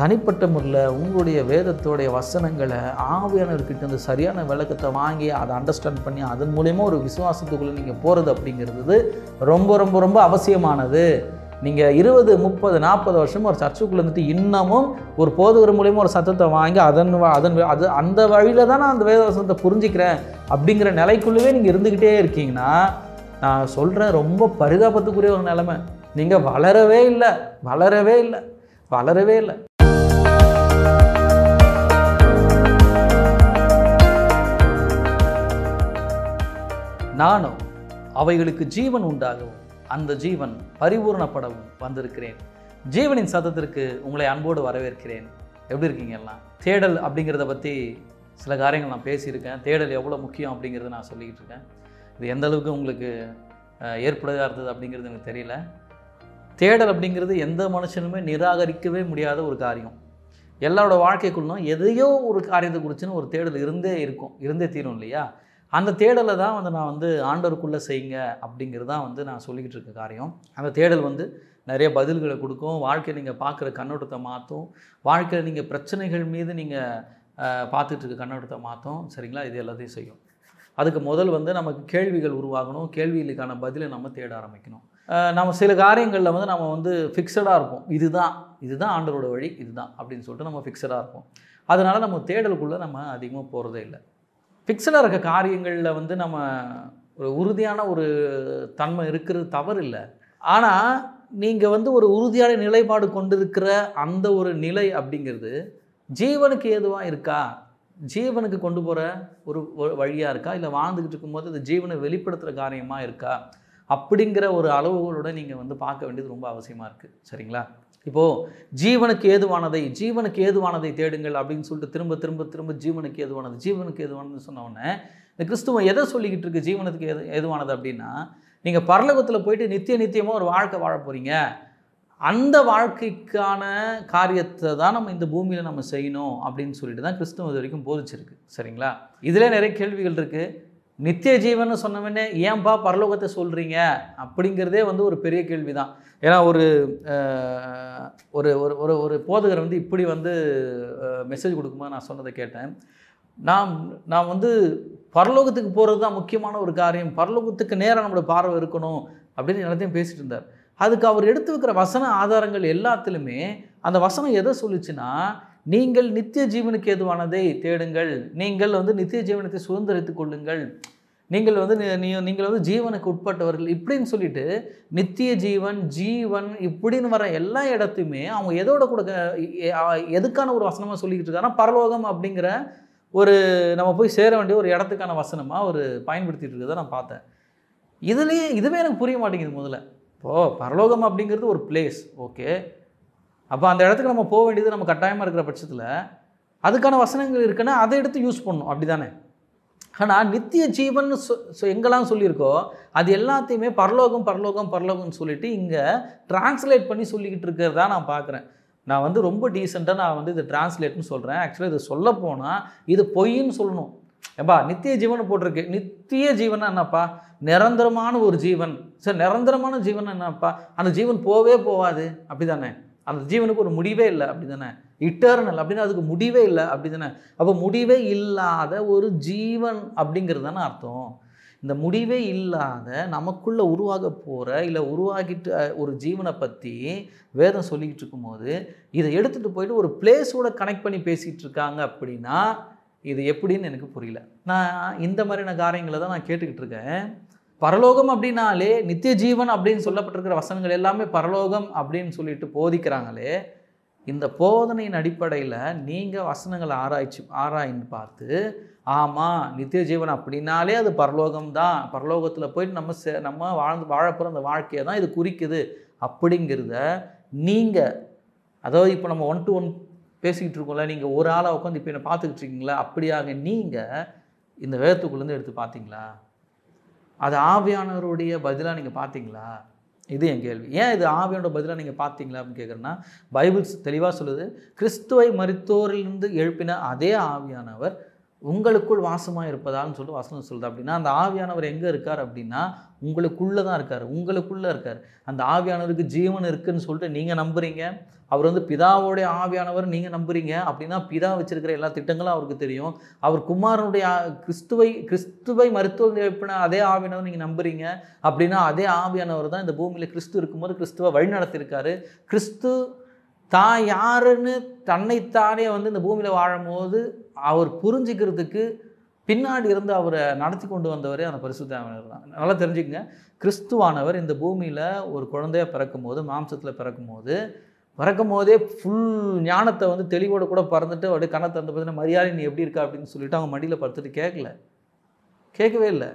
தனிப்பட்ட முறையில் உங்களுடைய வேதத்தோடைய வசனங்களை ஆவியானவர்கிட்ட இருந்து சரியான விளக்கத்தை வாங்கி அதை அண்டர்ஸ்டாண்ட் பண்ணி அதன் மூலயமா ஒரு விசுவாசத்துக்குள்ளே நீங்கள் போகிறது அப்படிங்கிறது ரொம்ப ரொம்ப ரொம்ப அவசியமானது நீங்கள் இருபது முப்பது நாற்பது வருஷம் ஒரு சர்ச்சுக்குள்ளே இருந்துட்டு இன்னமும் ஒரு போதுகிற மூலியமாக ஒரு சத்தத்தை வாங்கி அதன் அதன் அது அந்த வழியில் தான் நான் அந்த வேத வசனத்தை புரிஞ்சுக்கிறேன் அப்படிங்கிற நிலைக்குள்ளவே நீங்கள் இருந்துக்கிட்டே இருக்கீங்கன்னா நான் சொல்கிறேன் ரொம்ப பரிதாபத்துக்குரிய ஒரு நிலைமை நீங்கள் வளரவே இல்லை வளரவே இல்லை வளரவே இல்லை நானும் அவைகளுக்கு ஜீவன் உண்டாகவும் அந்த ஜீவன் பரிபூர்ணப்படவும் வந்திருக்கிறேன் ஜீவனின் சதத்திற்கு உங்களை அன்போடு வரவேற்கிறேன் எப்படி இருக்கீங்க எல்லாம் தேடல் அப்படிங்கிறத பற்றி சில காரியங்கள் நான் பேசியிருக்கேன் தேடல் எவ்வளோ முக்கியம் அப்படிங்கிறத நான் சொல்லிக்கிட்டு இருக்கேன் இது எந்தளவுக்கு உங்களுக்கு ஏற்புடையதாக இருந்தது அப்படிங்கிறது எனக்கு தெரியல தேடல் அப்படிங்கிறது எந்த மனுஷனுமே நிராகரிக்கவே முடியாத ஒரு காரியம் எல்லாரோட வாழ்க்கைக்குள்ளும் எதையோ ஒரு காரியத்தை குறிச்சுன்னு ஒரு தேடல் இருந்தே இருக்கும் இருந்தே தீரும் இல்லையா அந்த தேடலை தான் வந்து நான் வந்து ஆண்டவருக்குள்ளே செய்யுங்க அப்படிங்கிறது தான் வந்து நான் சொல்லிக்கிட்டு இருக்க காரியம் அந்த தேடல் வந்து நிறைய பதில்களை கொடுக்கும் வாழ்க்கையை நீங்கள் பார்க்குற கண்ணோட்டத்தை மாற்றும் வாழ்க்கையில் நீங்கள் பிரச்சனைகள் மீது நீங்கள் பார்த்துட்டு இருக்க கண்ணோட்டத்தை மாற்றும் சரிங்களா இது எல்லாத்தையும் செய்யும் அதுக்கு முதல் வந்து நமக்கு கேள்விகள் உருவாகணும் கேள்விகளுக்கான பதிலை நம்ம தேட ஆரம்பிக்கணும் நம்ம சில காரியங்களில் வந்து நம்ம வந்து ஃபிக்ஸடாக இருப்போம் இதுதான் இதுதான் ஆண்டரோட வழி இதுதான் அப்படின்னு சொல்லிட்டு நம்ம ஃபிக்ஸடாக இருப்போம் அதனால் நம்ம தேடலுக்குள்ளே நம்ம அதிகமாக போகிறதே இல்லை ஃபிக்ஸடாக இருக்க காரியங்களில் வந்து நம்ம ஒரு உறுதியான ஒரு தன்மை இருக்கிறது தவறு இல்லை ஆனால் நீங்கள் வந்து ஒரு உறுதியான நிலைப்பாடு கொண்டிருக்கிற அந்த ஒரு நிலை அப்படிங்கிறது ஜீவனுக்கு ஏதுவாக இருக்கா ஜீவனுக்கு கொண்டு போகிற ஒரு வழியாக இருக்கா இல்லை வாழ்ந்துக்கிட்டு இருக்கும்போது அது ஜீவனை வெளிப்படுத்துகிற காரியமாக இருக்கா அப்படிங்கிற ஒரு அளவுகளோட நீங்கள் வந்து பார்க்க வேண்டியது ரொம்ப அவசியமாக இருக்குது சரிங்களா இப்போது ஜீவனுக்கு ஏதுவானதை ஜீவனுக்கு ஏதுவானதை தேடுங்கள் அப்படின்னு சொல்லிட்டு திரும்ப திரும்ப திரும்ப ஜீவனுக்கு ஏதுவானது ஜீவனுக்கு ஏதுவானது சொன்னோடனே இந்த கிறிஸ்துவம் எதை சொல்லிக்கிட்டு இருக்கு ஜீவனத்துக்கு எது எதுவானது அப்படின்னா நீங்கள் பரலோகத்தில் போயிட்டு நித்திய நித்தியமாக ஒரு வாழ்க்கை வாழ போகிறீங்க அந்த வாழ்க்கைக்கான காரியத்தை தான் நம்ம இந்த பூமியில் நம்ம செய்யணும் அப்படின்னு சொல்லிட்டு தான் கிறிஸ்துவம் இது வரைக்கும் போதிச்சிருக்கு சரிங்களா இதில் நிறைய கேள்விகள் இருக்குது நித்திய ஜீவன் சொன்னவனே ஏன்பா பரலோகத்தை சொல்கிறீங்க அப்படிங்கிறதே வந்து ஒரு பெரிய கேள்வி தான் ஏன்னா ஒரு ஒரு ஒரு ஒரு போதகர் வந்து இப்படி வந்து மெசேஜ் கொடுக்கும்போது நான் சொன்னதை கேட்டேன் நாம் நான் வந்து பரலோகத்துக்கு போகிறது தான் முக்கியமான ஒரு காரியம் பரலோகத்துக்கு நேராக நம்மளோட பார்வை இருக்கணும் அப்படின்னு எல்லாத்தையும் பேசிகிட்டு இருந்தார் அதுக்கு அவர் எடுத்து வைக்கிற வசன ஆதாரங்கள் எல்லாத்துலேயுமே அந்த வசனம் எதை சொல்லுச்சுன்னா நீங்கள் நித்திய ஜீவனுக்கு ஏதுவானதை தேடுங்கள் நீங்கள் வந்து நித்திய ஜீவனத்தை சுதந்திரித்து கொள்ளுங்கள் நீங்கள் வந்து நீங்கள் வந்து ஜீவனுக்கு உட்பட்டவர்கள் இப்படின்னு சொல்லிட்டு நித்திய ஜீவன் ஜீவன் இப்படின்னு வர எல்லா இடத்தையுமே அவங்க எதோட கூட எதுக்கான ஒரு வசனமாக சொல்லிக்கிட்டு இருக்காங்கன்னா பரலோகம் அப்படிங்கிற ஒரு நம்ம போய் சேர வேண்டிய ஒரு இடத்துக்கான வசனமாக அவர் பயன்படுத்திட்டு இருக்கிறத நான் பார்த்தேன் இதுலேயே இதுவே எனக்கு புரிய மாட்டேங்குது முதல்ல இப்போது பரலோகம் அப்படிங்கிறது ஒரு பிளேஸ் ஓகே அப்போ அந்த இடத்துக்கு நம்ம போக வேண்டியது நம்ம கட்டாயமாக இருக்கிற பட்சத்தில் அதுக்கான வசனங்கள் இருக்குன்னா அதை எடுத்து யூஸ் பண்ணும் அப்படி தானே ஆனால் நித்திய ஜீவன் எங்கெல்லாம் சொல்லியிருக்கோ அது எல்லாத்தையுமே பரலோகம் பரலோகம் பரலோகம்னு சொல்லிட்டு இங்கே டிரான்ஸ்லேட் பண்ணி சொல்லிக்கிட்டு இருக்கிறதா நான் பார்க்குறேன் நான் வந்து ரொம்ப டீசெண்டாக நான் வந்து இது டிரான்ஸ்லேட்னு சொல்கிறேன் ஆக்சுவலாக இது சொல்ல போனால் இது பொய்ன்னு சொல்லணும் ஏப்பா நித்திய ஜீவன் போட்டிருக்கு நித்திய ஜீவன் என்னப்பா நிரந்தரமான ஒரு ஜீவன் சரி நிரந்தரமான ஜீவன் என்னப்பா அந்த ஜீவன் போவே போகாது அப்படி தானே அந்த ஜீவனுக்கு ஒரு முடிவே இல்லை அப்படி தானே இட்டர்னல் அப்படின்னா அதுக்கு முடிவே இல்லை அப்படி தானே அப்போ முடிவே இல்லாத ஒரு ஜீவன் அப்படிங்கிறது தானே அர்த்தம் இந்த முடிவே இல்லாத நமக்குள்ளே உருவாக போகிற இல்லை உருவாகிட்டு ஒரு ஜீவனை பற்றி வேதம் சொல்லிக்கிட்டு இருக்கும்போது இதை எடுத்துகிட்டு போயிட்டு ஒரு பிளேஸோட கனெக்ட் பண்ணி பேசிகிட்டு இருக்காங்க அப்படின்னா இது எப்படின்னு எனக்கு புரியல நான் இந்த மாதிரியான காரியங்களை தான் நான் கேட்டுக்கிட்டு இருக்கேன் பரலோகம் அப்படின்னாலே நித்திய ஜீவன் அப்படின்னு சொல்லப்பட்டிருக்கிற வசனங்கள் எல்லாமே பரலோகம் அப்படின்னு சொல்லிட்டு போதிக்கிறாங்களே இந்த போதனையின் அடிப்படையில் நீங்கள் வசனங்களை ஆராய்ச்சி ஆராய்ந்து பார்த்து ஆமாம் நித்திய ஜீவன் அப்படின்னாலே அது பரலோகம் தான் பரலோகத்தில் போயிட்டு நம்ம சே நம்ம வாழ்ந்து வாழப்போகிற அந்த வாழ்க்கையை தான் இது குறிக்குது அப்படிங்கிறத நீங்கள் அதாவது இப்போ நம்ம ஒன் டு ஒன் பேசிக்கிட்டு இருக்கோம்ல நீங்கள் ஒரு ஆளாக உட்காந்து இப்போ என்னை பார்த்துக்கிட்டு இருக்கீங்களா அப்படியாக நீங்கள் இந்த வேகத்துக்குள்ளேருந்து எடுத்து பார்த்தீங்களா அது ஆவியானவருடைய பதிலாக நீங்கள் பார்த்தீங்களா இது என் கேள்வி ஏன் இது ஆவியோட பதிலாக நீங்கள் பார்த்தீங்களா அப்படின்னு கேட்குறேன்னா பைபிள்ஸ் தெளிவாக சொல்லுது கிறிஸ்துவை மருத்துவரிலிருந்து எழுப்பின அதே ஆவியானவர் உங்களுக்குள் வாசமாக இருப்பதான்னு சொல்லி வசனம் சொல்லுது அப்படின்னா அந்த ஆவியானவர் எங்கே இருக்கார் அப்படின்னா உங்களுக்குள்ளே தான் இருக்கார் உங்களுக்குள்ளே இருக்கார் அந்த ஆவியானவருக்கு ஜீவன் இருக்குதுன்னு சொல்லிட்டு நீங்கள் நம்புகிறீங்க அவர் வந்து பிதாவோடைய ஆவியானவர் நீங்கள் நம்புகிறீங்க அப்படின்னா பிதா வச்சுருக்கிற எல்லா திட்டங்களும் அவருக்கு தெரியும் அவர் குமாரனுடைய கிறிஸ்துவை கிறிஸ்துவை மருத்துவ அதே ஆவியானவர் நீங்கள் நம்புகிறீங்க அப்படின்னா அதே ஆவியானவர் தான் இந்த பூமியில் கிறிஸ்து இருக்கும்போது கிறிஸ்துவை நடத்தியிருக்காரு கிறிஸ்து தான் யாருன்னு தன்னைத்தானே வந்து இந்த பூமியில் வாழும்போது அவர் புரிஞ்சுக்கிறதுக்கு பின்னாடி இருந்து அவரை நடத்தி கொண்டு வந்தவரே அந்த பரிசுத்தாவினர் தான் நல்லா தெரிஞ்சுக்கங்க கிறிஸ்துவானவர் இந்த பூமியில் ஒரு குழந்தையாக பிறக்கும் போது மாம்சத்தில் பிறக்கும் போது பிறக்கும் போதே ஃபுல் ஞானத்தை வந்து தெளிவோடு கூட பறந்துட்டு அப்படியே கணத்தை அந்த பார்த்தீங்கன்னா மரியாதை நீ எப்படி இருக்கா அப்படின்னு சொல்லிட்டு அவங்க மடியில் படுத்துட்டு கேட்கல கேட்கவே இல்லை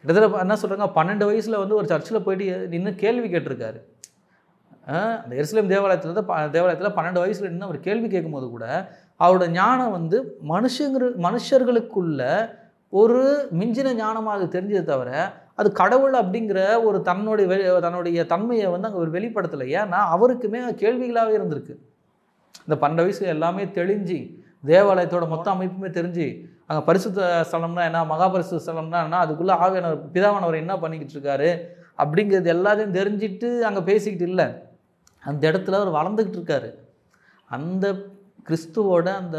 கிட்டத்தட்ட என்ன சொல்கிறாங்க பன்னெண்டு வயசில் வந்து ஒரு சர்ச்சில் போயிட்டு நின்று கேள்வி கேட்டிருக்காரு அந்த எருசலேம் தேவாலயத்தில் தான் தேவாலயத்தில் பன்னெண்டு வயசில் நின்று அவர் கேள்வி கேட்கும்போது கூட அவரோட ஞானம் வந்து மனுஷங்கிற மனுஷர்களுக்குள்ள ஒரு மிஞ்சின ஞானமாக தெரிஞ்சதை தவிர அது கடவுள் அப்படிங்கிற ஒரு தன்னுடைய வெ தன்னுடைய தன்மையை வந்து அங்கே ஒரு வெளிப்படுத்தலை ஏன்னா அவருக்குமே கேள்விகளாகவே இருந்திருக்கு இந்த பன்னெண்டு வயசு எல்லாமே தெளிஞ்சு தேவாலயத்தோட மொத்த அமைப்புமே தெரிஞ்சு அங்கே பரிசுத்த ஸ்தலம்னா என்ன மகாபரிசு ஸ்தலம்னா என்ன அதுக்குள்ளே ஆவியானவர் பிதாவானவர் என்ன பண்ணிக்கிட்டு இருக்காரு அப்படிங்கிறது எல்லாத்தையும் தெரிஞ்சிட்டு அங்கே பேசிக்கிட்டு இல்லை அந்த இடத்துல அவர் வளர்ந்துக்கிட்டு இருக்காரு அந்த கிறிஸ்துவோட அந்த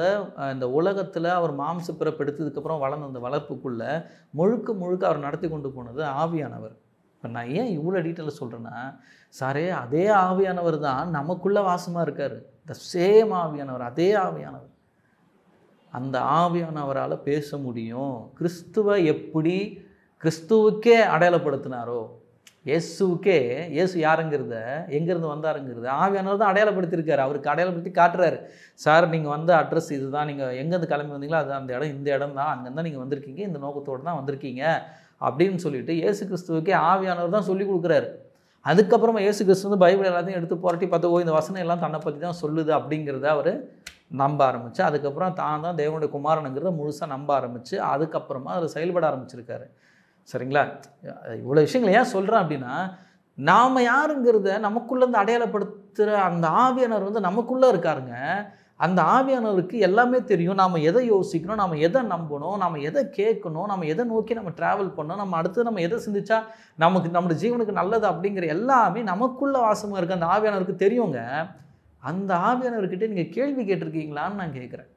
இந்த உலகத்தில் அவர் மாம்ச பிறப்பு வளர்ந்த அந்த வளர்ப்புக்குள்ளே முழுக்க முழுக்க அவர் நடத்தி கொண்டு போனது ஆவியானவர் இப்போ நான் ஏன் இவ்வளோ டீட்டெயிலில் சொல்கிறேன்னா சாரே அதே ஆவியானவர் தான் நமக்குள்ளே வாசமாக இருக்கார் த சேம் ஆவியானவர் அதே ஆவியானவர் அந்த ஆவியானவரால் பேச முடியும் கிறிஸ்துவை எப்படி கிறிஸ்துவுக்கே அடையாளப்படுத்தினாரோ இயேசுக்கே இயேசு யாருங்கிறத எங்கேருந்து வந்தாருங்கிறது ஆவியானவர் தான் அடையாளப்படுத்தியிருக்காரு அவருக்கு அடையாளப்படுத்தி காட்டுறாரு சார் நீங்கள் வந்த அட்ரஸ் இதுதான் நீங்கள் எங்கேருந்து கிளம்பி வந்தீங்களோ அது அந்த இடம் இந்த இடம் தான் அங்கேருந்து நீங்கள் வந்திருக்கீங்க இந்த நோக்கத்தோடு தான் வந்திருக்கீங்க அப்படின்னு சொல்லிட்டு இயேசு கிறிஸ்துவுக்கே ஆவியானவர் தான் சொல்லி கொடுக்குறாரு அதுக்கப்புறமா இயேசு கிறிஸ்து வந்து பைபிள் எல்லாத்தையும் எடுத்து போராட்டி பார்த்து ஓ இந்த வசனம் எல்லாம் தன்னை பற்றி தான் சொல்லுது அப்படிங்கிறத அவர் நம்ப ஆரம்பித்து அதுக்கப்புறம் தான் தான் தேவனுடைய குமாரனுங்கிறத முழுசாக நம்ப ஆரம்பித்து அதுக்கப்புறமா அதில் செயல்பட ஆரம்பிச்சிருக்காரு சரிங்களா இவ்வளோ விஷயங்களை ஏன் சொல்கிறேன் அப்படின்னா நாம் யாருங்கிறத நமக்குள்ளேருந்து அடையாளப்படுத்துகிற அந்த ஆவியானவர் வந்து நமக்குள்ளே இருக்காருங்க அந்த ஆவியானவருக்கு எல்லாமே தெரியும் நாம் எதை யோசிக்கணும் நம்ம எதை நம்பணும் நம்ம எதை கேட்கணும் நம்ம எதை நோக்கி நம்ம ட்ராவல் பண்ணணும் நம்ம அடுத்து நம்ம எதை சிந்திச்சா நமக்கு நம்மளோட ஜீவனுக்கு நல்லது அப்படிங்கிற எல்லாமே நமக்குள்ளே வாசமாக இருக்குது அந்த ஆவியானவருக்கு தெரியுங்க அந்த ஆவியானவர்கிட்ட நீங்கள் கேள்வி கேட்டிருக்கீங்களான்னு நான் கேட்குறேன்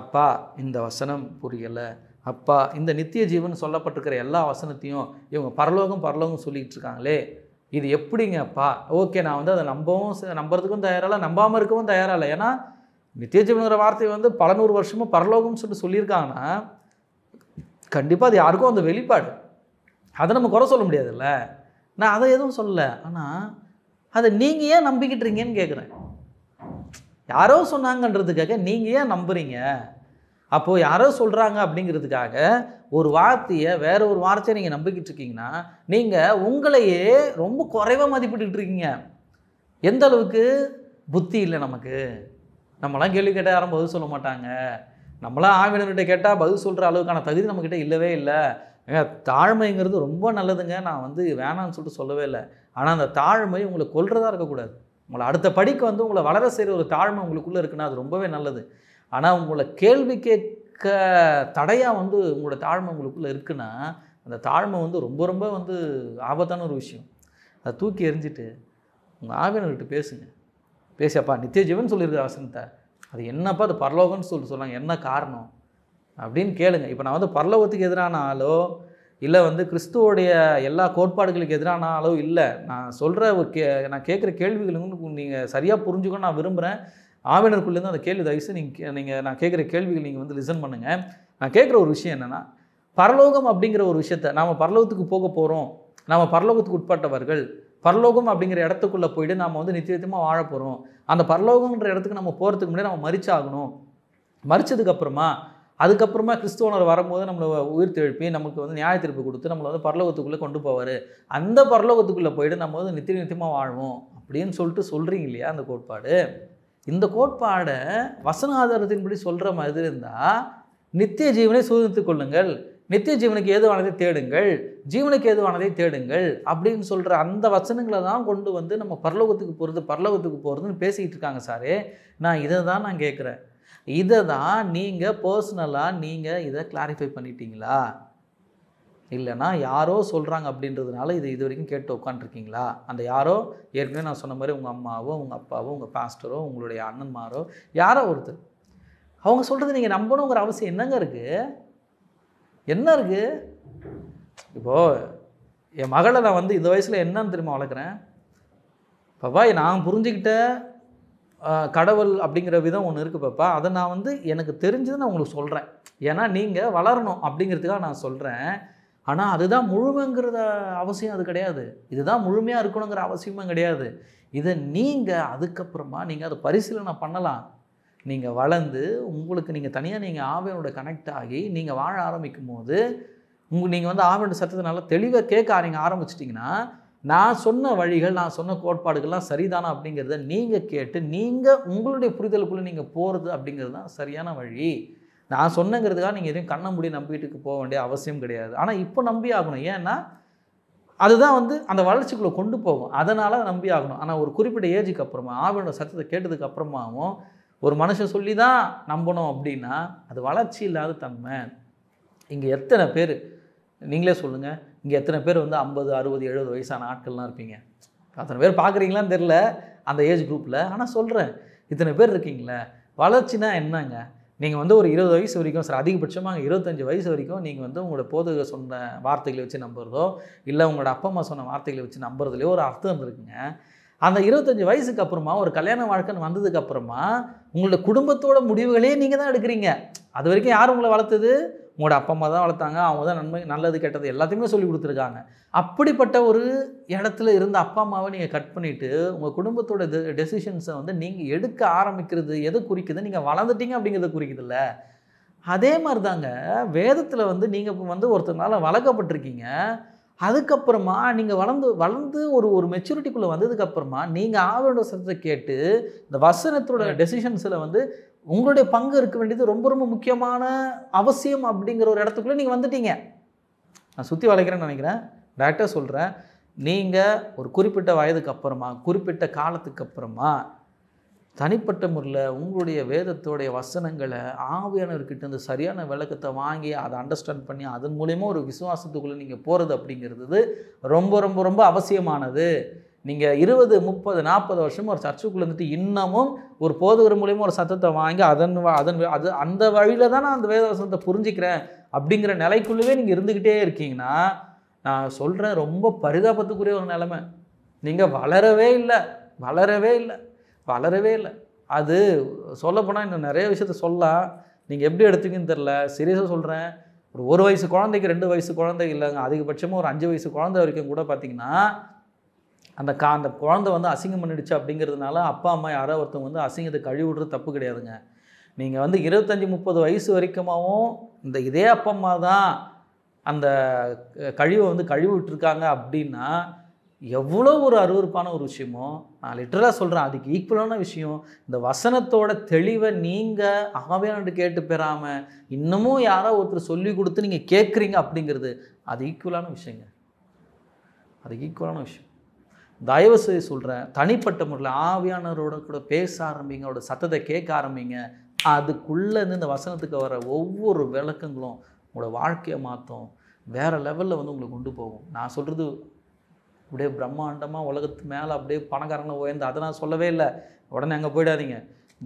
அப்பா இந்த வசனம் புரியலை அப்பா இந்த நித்திய ஜீவன் சொல்லப்பட்டிருக்கிற எல்லா வசனத்தையும் இவங்க பரலோகம் பரலோகம் சொல்லிகிட்டு இருக்காங்களே இது எப்படிங்கப்பா ஓகே நான் வந்து அதை நம்பவும் நம்புறதுக்கும் தயாராக நம்பாமல் இருக்கவும் தயாராக இல்லை ஏன்னா நித்திய ஜீவனுங்கிற வார்த்தை வந்து பல நூறு வருஷமும் பரலோகம்னு சொல்லிட்டு சொல்லியிருக்காங்கன்னா கண்டிப்பாக அது யாருக்கும் அந்த வெளிப்பாடு அதை நம்ம குறை சொல்ல முடியாதுல்ல நான் அதை எதுவும் சொல்லலை ஆனால் அதை நீங்கள் ஏன் நம்பிக்கிட்டு இருக்கீங்கன்னு கேட்குறேன் யாரோ சொன்னாங்கன்றதுக்காக நீங்கள் ஏன் நம்புகிறீங்க அப்போது யாரோ சொல்கிறாங்க அப்படிங்கிறதுக்காக ஒரு வார்த்தையை வேற ஒரு வார்த்தையை நீங்கள் நம்பிக்கிட்டு இருக்கீங்கன்னா நீங்கள் உங்களையே ரொம்ப குறைவாக மதிப்பிட்டுக்கிட்டு இருக்கீங்க எந்த அளவுக்கு புத்தி இல்லை நமக்கு நம்மளாம் கேள்வி கேட்டால் யாரும் பதில் சொல்ல மாட்டாங்க நம்மளாம் ஆவினர்கிட்ட கேட்டால் பதில் சொல்கிற அளவுக்கான தகுதி நம்மக்கிட்ட இல்லவே இல்லை தாழ்மைங்கிறது ரொம்ப நல்லதுங்க நான் வந்து வேணான்னு சொல்லிட்டு சொல்லவே இல்லை ஆனால் அந்த தாழ்மை உங்களை கொல்றதா இருக்கக்கூடாது உங்களை அடுத்த படிக்கு வந்து உங்களை வளர செய்கிற ஒரு தாழ்மை உங்களுக்குள்ளே இருக்குன்னா அது ரொம்பவே நல்லது ஆனால் உங்களை கேள்வி கேட்க தடையாக வந்து உங்களோட தாழ்மை உங்களுக்குள்ளே இருக்குன்னா அந்த தாழ்மை வந்து ரொம்ப ரொம்ப வந்து ஆபத்தான ஒரு விஷயம் அதை தூக்கி எரிஞ்சிட்டு உங்கள் ஆவியனர்கிட்ட பேசுங்க பேசியப்பா நித்திய ஜீவன் சொல்லியிருக்கிற வசனத்தை அது என்னப்பா அது பரலோகம்னு சொல்லி சொன்னாங்க என்ன காரணம் அப்படின்னு கேளுங்க இப்போ நான் வந்து பரலோகத்துக்கு எதிரான ஆளோ இல்லை வந்து கிறிஸ்துவோடைய எல்லா கோட்பாடுகளுக்கு எதிரான ஆளோ இல்லை நான் சொல்கிற கே நான் கேட்குற கேள்விகளுக்கு நீங்கள் சரியாக புரிஞ்சுக்கணும் நான் விரும்புகிறேன் ஆவினருக்குள்ளேருந்து அந்த கேள்வி தயவுசு நீங்கள் நீங்கள் நான் கேட்குற கேள்விகள் நீங்கள் வந்து லிசன் பண்ணுங்கள் நான் கேட்குற ஒரு விஷயம் என்னென்னா பரலோகம் அப்படிங்கிற ஒரு விஷயத்த நாம் பரலோகத்துக்கு போக போகிறோம் நாம் பரலோகத்துக்கு உட்பட்டவர்கள் பரலோகம் அப்படிங்கிற இடத்துக்குள்ளே போயிட்டு நாம் வந்து நித்தியத்தமாக வாழ போகிறோம் அந்த பரலோகம்ன்ற இடத்துக்கு நம்ம போகிறதுக்கு முன்னாடி நம்ம மறிச்சாகணும் மறிச்சதுக்கப்புறமா அதுக்கப்புறமா கிறிஸ்துவனர் வரும்போது நம்மளை உயிர் தெழுப்பி நமக்கு வந்து நியாய தீர்ப்பு கொடுத்து நம்மளை வந்து பரலோகத்துக்குள்ளே கொண்டு போவார் அந்த பரலோகத்துக்குள்ளே போயிட்டு நம்ம வந்து நித்திய நித்தியமாக வாழ்வோம் அப்படின்னு சொல்லிட்டு சொல்கிறீங்க இல்லையா அந்த கோட்பாடு இந்த கோட்பாடை வசனாதாரத்தின்படி சொல்கிற மாதிரி இருந்தால் நித்திய ஜீவனை சோதித்து கொள்ளுங்கள் நித்திய ஜீவனுக்கு ஏதுவானதை தேடுங்கள் ஜீவனுக்கு ஏதுவானதை தேடுங்கள் அப்படின்னு சொல்கிற அந்த வசனங்களை தான் கொண்டு வந்து நம்ம பரலோகத்துக்கு போகிறது பரலோகத்துக்கு போகிறதுன்னு பேசிக்கிட்டு இருக்காங்க சாரே நான் இதை தான் நான் கேட்குறேன் இதை தான் நீங்கள் பர்சனலாக நீங்கள் இதை கிளாரிஃபை பண்ணிட்டீங்களா இல்லைனா யாரோ சொல்கிறாங்க அப்படின்றதுனால இது இது வரைக்கும் கேட்டு உட்காந்துருக்கீங்களா அந்த யாரோ ஏற்கனவே நான் சொன்ன மாதிரி உங்கள் அம்மாவோ உங்கள் அப்பாவோ உங்கள் பாஸ்டரோ உங்களுடைய அண்ணன்மாரோ யாரோ ஒருத்தர் அவங்க சொல்கிறது நீங்கள் நம்பணுங்கிற அவசியம் என்னங்க இருக்குது என்ன இருக்குது இப்போது என் மகளை நான் வந்து இந்த வயசில் என்னன்னு தெரியுமா வளர்க்குறேன் பாப்பா நான் புரிஞ்சுக்கிட்ட கடவுள் அப்படிங்கிற விதம் ஒன்று இருக்குது பாப்பா அதை நான் வந்து எனக்கு தெரிஞ்சதை நான் உங்களுக்கு சொல்கிறேன் ஏன்னா நீங்கள் வளரணும் அப்படிங்கிறதுக்காக நான் சொல்கிறேன் ஆனால் அதுதான் முழுமைங்கிறத அவசியம் அது கிடையாது இதுதான் முழுமையாக இருக்கணுங்கிற அவசியமும் கிடையாது இதை நீங்கள் அதுக்கப்புறமா நீங்கள் அதை பரிசீலனை பண்ணலாம் நீங்கள் வளர்ந்து உங்களுக்கு நீங்கள் தனியாக நீங்கள் ஆவியனோட கனெக்ட் ஆகி நீங்கள் வாழ ஆரம்பிக்கும் போது உங்கள் நீங்கள் வந்து ஆவியோட சத்தத்தை நல்லா தெளிவாக கேட்க ஆரம்பிங்க ஆரம்பிச்சிட்டிங்கன்னா நான் சொன்ன வழிகள் நான் சொன்ன கோட்பாடுகள்லாம் சரிதானா அப்படிங்கிறத நீங்கள் கேட்டு நீங்கள் உங்களுடைய புரிதலுக்குள்ளே நீங்கள் போகிறது அப்படிங்கிறது தான் சரியான வழி நான் சொன்னங்கிறதுக்காக நீங்கள் எதையும் கண்ண முடி நம்பிக்கிட்டு போக வேண்டிய அவசியம் கிடையாது ஆனால் இப்போ நம்பி ஆகணும் ஏன்னா அதுதான் வந்து அந்த வளர்ச்சிக்குள்ளே கொண்டு போகும் அதனால் நம்பி ஆகணும் ஆனால் ஒரு குறிப்பிட்ட ஏஜுக்கு அப்புறமா ஆவியோட சத்தத்தை கேட்டதுக்கு அப்புறமாவும் ஒரு மனுஷன் சொல்லி தான் நம்பணும் அப்படின்னா அது வளர்ச்சி இல்லாத தன்மை இங்கே எத்தனை பேர் நீங்களே சொல்லுங்கள் இங்கே எத்தனை பேர் வந்து ஐம்பது அறுபது எழுபது வயசான ஆட்கள்லாம் இருப்பீங்க அத்தனை பேர் பார்க்குறீங்களான்னு தெரில அந்த ஏஜ் குரூப்பில் ஆனால் சொல்கிறேன் இத்தனை பேர் இருக்கீங்களே வளர்ச்சினா என்னங்க நீங்கள் வந்து ஒரு இருபது வயசு வரைக்கும் சார் அதிகபட்சமாக இருபத்தஞ்சி வயசு வரைக்கும் நீங்கள் வந்து உங்களோட போதக சொன்ன வார்த்தைகளை வச்சு நம்புறதோ இல்லை உங்களோட அப்பா அம்மா சொன்ன வார்த்தைகளை வச்சு நம்புறதுலையோ ஒரு அர்த்தம் இருக்குங்க அந்த இருபத்தஞ்சி வயசுக்கு அப்புறமா ஒரு கல்யாண வாழ்க்கைன்னு வந்ததுக்கு அப்புறமா உங்களோட குடும்பத்தோட முடிவுகளே நீங்கள் தான் எடுக்கிறீங்க அது வரைக்கும் யார் உங்களை வளர்த்துது உங்களோட அப்பா அம்மா தான் வளர்த்தாங்க அவங்க தான் நன்மை நல்லது கெட்டது எல்லாத்தையுமே சொல்லி கொடுத்துருக்காங்க அப்படிப்பட்ட ஒரு இடத்துல இருந்த அப்பா அம்மாவை நீங்கள் கட் பண்ணிவிட்டு உங்கள் குடும்பத்தோட டெசிஷன்ஸை வந்து நீங்கள் எடுக்க ஆரம்பிக்கிறது எது குறிக்குது நீங்கள் வளர்ந்துட்டீங்க அப்படிங்கிறத குறிக்குதுல்ல அதே மாதிரி தாங்க வேதத்தில் வந்து நீங்கள் வந்து ஒருத்தனால வளர்க்கப்பட்டிருக்கீங்க அதுக்கப்புறமா நீங்கள் வளர்ந்து வளர்ந்து ஒரு ஒரு மெச்சூரிட்டிக்குள்ளே வந்ததுக்கப்புறமா நீங்கள் ஆவண சத்தத்தை கேட்டு இந்த வசனத்தோட டெசிஷன்ஸில் வந்து உங்களுடைய பங்கு இருக்க வேண்டியது ரொம்ப ரொம்ப முக்கியமான அவசியம் அப்படிங்கிற ஒரு இடத்துக்குள்ளே நீங்கள் வந்துட்டீங்க நான் சுற்றி வளைக்கிறேன்னு நினைக்கிறேன் டேரக்டாக சொல்கிறேன் நீங்கள் ஒரு குறிப்பிட்ட வயதுக்கு அப்புறமா குறிப்பிட்ட காலத்துக்கு அப்புறமா தனிப்பட்ட முறையில் உங்களுடைய வேதத்தோடைய வசனங்களை ஆவியானவர்கிட்ட இருந்து சரியான விளக்கத்தை வாங்கி அதை அண்டர்ஸ்டாண்ட் பண்ணி அதன் மூலயமா ஒரு விசுவாசத்துக்குள்ளே நீங்கள் போகிறது அப்படிங்கிறது ரொம்ப ரொம்ப ரொம்ப அவசியமானது நீங்கள் இருபது முப்பது நாற்பது வருஷமும் ஒரு சர்ச்சுக்குள்ளே இருந்துட்டு இன்னமும் ஒரு போதகர் மூலியமாக ஒரு சத்தத்தை வாங்கி அதன் அதன் அது அந்த வழியில் தான் நான் அந்த வேதவசனத்தை புரிஞ்சுக்கிறேன் அப்படிங்கிற நிலைக்குள்ளவே நீங்கள் இருந்துக்கிட்டே இருக்கீங்கன்னா நான் சொல்கிறேன் ரொம்ப பரிதாபத்துக்குரிய ஒரு நிலமை நீங்கள் வளரவே இல்லை வளரவே இல்லை வளரவே இல்லை அது சொல்லப்போனால் இன்னும் நிறைய விஷயத்த சொல்லலாம் நீங்கள் எப்படி எடுத்துக்கின்னு தெரில சீரியஸாக சொல்கிறேன் ஒரு ஒரு வயசு குழந்தைக்கு ரெண்டு வயசு குழந்தை இல்லைங்க அதிகபட்சமாக ஒரு அஞ்சு வயசு குழந்தை வரைக்கும் கூட பார்த்திங்கன்னா அந்த கா அந்த குழந்தை வந்து அசிங்கம் பண்ணிடுச்சு அப்படிங்கிறதுனால அப்பா அம்மா யாரோ ஒருத்தவங்க வந்து அசிங்கத்தை கழுவி விடுறது தப்பு கிடையாதுங்க நீங்கள் வந்து இருபத்தஞ்சி முப்பது வயசு வரைக்குமாவும் இந்த இதே அப்பா அம்மா தான் அந்த கழிவை வந்து கழுவி விட்டுருக்காங்க அப்படின்னா எவ்வளோ ஒரு அருவறுப்பான ஒரு விஷயமோ நான் லிட்டராக சொல்கிறேன் அதுக்கு ஈக்குவலான விஷயம் இந்த வசனத்தோட தெளிவை நீங்கள் ஆவேனு கேட்டு பெறாமல் இன்னமும் யாரோ ஒருத்தர் சொல்லி கொடுத்து நீங்கள் கேட்குறீங்க அப்படிங்கிறது அது ஈக்குவலான விஷயங்க அது ஈக்குவலான விஷயம் தயவு செய்து சொல்கிறேன் தனிப்பட்ட முறையில் ஆவியானவரோட கூட பேச ஆரம்பிங்க அவரோட சத்தத்தை கேட்க ஆரம்பிங்க அதுக்குள்ளேருந்து இந்த வசனத்துக்கு வர ஒவ்வொரு விளக்கங்களும் உங்களோட வாழ்க்கையை மாற்றும் வேறு லெவலில் வந்து உங்களை கொண்டு போகும் நான் சொல்கிறது அப்படியே பிரம்மாண்டமாக உலகத்து மேலே அப்படியே பணக்காரங்க உயர்ந்து அதை நான் சொல்லவே இல்லை உடனே அங்கே போயிடாதீங்க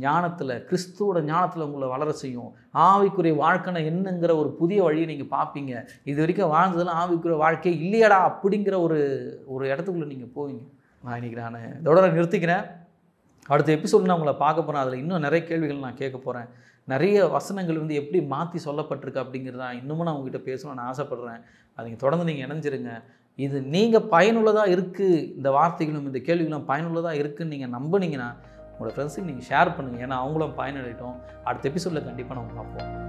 ஞானத்தில் கிறிஸ்துவோட ஞானத்தில் உங்களை வளர செய்யும் ஆவிக்குரிய வாழ்க்கைனா என்னங்கிற ஒரு புதிய வழியை நீங்கள் பார்ப்பீங்க இது வரைக்கும் வாழ்ந்ததெல்லாம் ஆவிக்குரிய வாழ்க்கை இல்லையடா அப்படிங்கிற ஒரு ஒரு இடத்துக்குள்ளே நீங்கள் போவீங்க நான் இன்றைக்கி நான் இதோட நிறுத்திக்கிறேன் அடுத்த எபிசோட் நான் உங்களை பார்க்க போகிறேன் அதில் இன்னும் நிறைய கேள்விகள் நான் கேட்க போகிறேன் நிறைய வசனங்கள் வந்து எப்படி மாற்றி சொல்லப்பட்டிருக்கு அப்படிங்கிறது தான் இன்னமும் நான் உங்ககிட்ட பேசணும்னு ஆசைப்பட்றேன் அதுங்க தொடர்ந்து நீங்கள் இணைஞ்சிருங்க இது நீங்கள் பயனுள்ளதாக இருக்குது இந்த வார்த்தைகளும் இந்த கேள்விகளும் பயனுள்ளதாக இருக்குதுன்னு நீங்கள் நம்புனீங்கன்னா உங்களோட ஃப்ரெண்ட்ஸுக்கு நீங்கள் ஷேர் பண்ணுங்கள் ஏன்னா அவங்களும் பயனடையட்டும் அடுத்த எபிசோடில் கண்டிப்பாக நம்ம பார்ப்போம்